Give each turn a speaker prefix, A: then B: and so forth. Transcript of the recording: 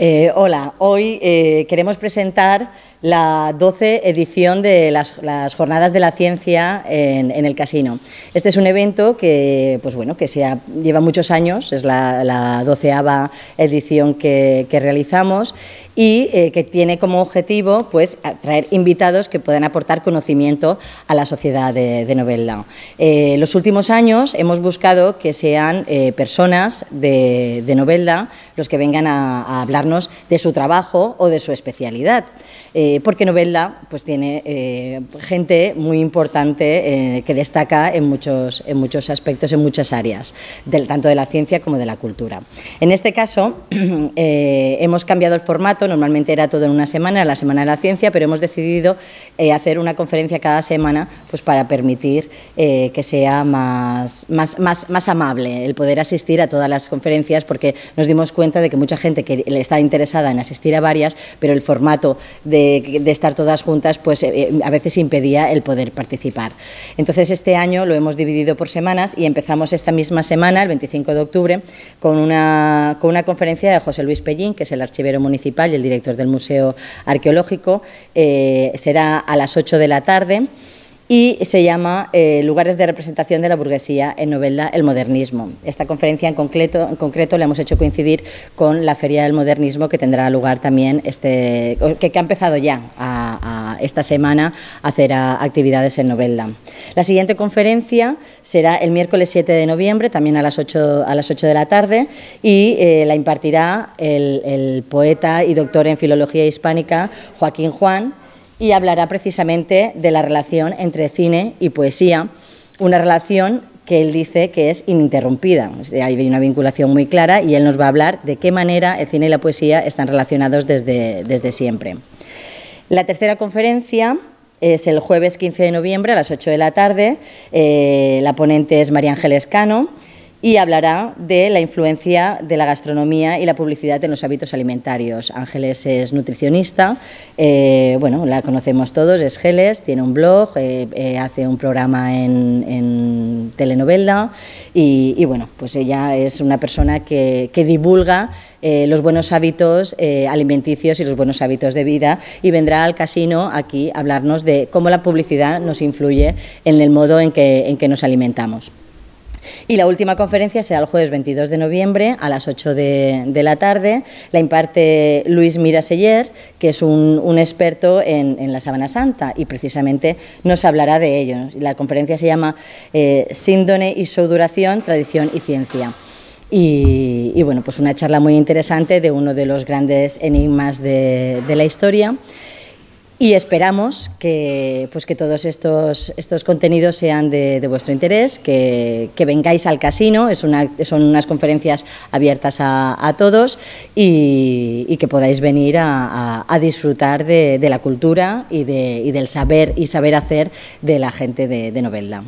A: Eh, hola, hoy eh, queremos presentar la 12 edición de las, Jornadas de la Ciencia en, el Casino. Este es un evento que, pues bueno, que se lleva muchos años, es la, doceava edición que realizamos y eh, que tiene como objetivo pues, traer invitados que puedan aportar conocimiento a la sociedad de, de En eh, los últimos años hemos buscado que sean eh, personas de, Novelda los que vengan a hablarnos de su trabajo o de su especialidad. Eh, porque Novelda pues, tiene eh, gente muy importante eh, que destaca en muchos, en muchos aspectos, en muchas áreas, tanto de la ciencia como de la cultura. En este caso, hemos cambiado el formato, normalmente era todo en una semana, la Semana de la Ciencia, pero hemos decidido hacer una conferencia cada semana pues, para permitir que sea más, más, amable el poder asistir a todas las conferencias, porque nos dimos cuenta de que mucha gente que está interesada en asistir a varias, pero el formato de de, estar todas juntas, pues eh, eh, a veces impedía el poder participar. Entonces este año lo hemos dividido por semanas y empezamos esta misma semana, el 25 de octubre, con una, con una conferencia de José Luis Pellín, que es el archivero municipal y el director del Museo Arqueológico. Eh, será a las 8 de la tarde y se llama eh, Lugares de representación de la burguesía en Novelda, El modernismo. Esta conferencia en concreto, en la hemos hecho coincidir con la Feria del Modernismo que tendrá lugar también, este, que, ha empezado ya a, esta semana a hacer actividades en Novelda. La siguiente conferencia será el miércoles 7 de noviembre, también a las 8, a las 8 de la tarde, y eh, la impartirá el poeta y doctor en filología hispánica Joaquín Juan y hablará precisamente de la relación entre cine y poesía, una relación que él dice que es ininterrumpida. Hay una vinculación muy clara y él nos va a hablar de qué manera el cine y la poesía están relacionados desde, desde siempre. La tercera conferencia es el jueves 15 de noviembre a las 8 de la tarde. Eh, la ponente es María Ángeles Cano y hablará de la influencia de la gastronomía y la publicidad en los hábitos alimentarios. Ángeles es nutricionista, eh, bueno, la conocemos todos, es Geles, tiene un blog, eh, eh, hace un programa en, telenovela y, bueno, pues ella es una persona que, divulga los buenos hábitos alimenticios y los buenos hábitos de vida y vendrá al casino aquí a hablarnos de cómo la publicidad nos influye en el modo en que nos alimentamos. Y la última conferencia será el jueves 22 de noviembre a las 8 de, la tarde. La imparte Luis Miraseller, que es un, experto en, la Sabana Santa y precisamente nos hablará de ello. La conferencia se llama eh, Síndone y su duración, tradición y ciencia. Y, bueno, pues una charla muy interesante de uno de los grandes enigmas de la historia. Y esperamos que, pues que todos estos, estos contenidos sean de, vuestro interés, que, vengáis al casino, son unas conferencias abiertas a, todos y, que podáis venir a, disfrutar de, la cultura y, de, y del saber y saber hacer de la gente de, de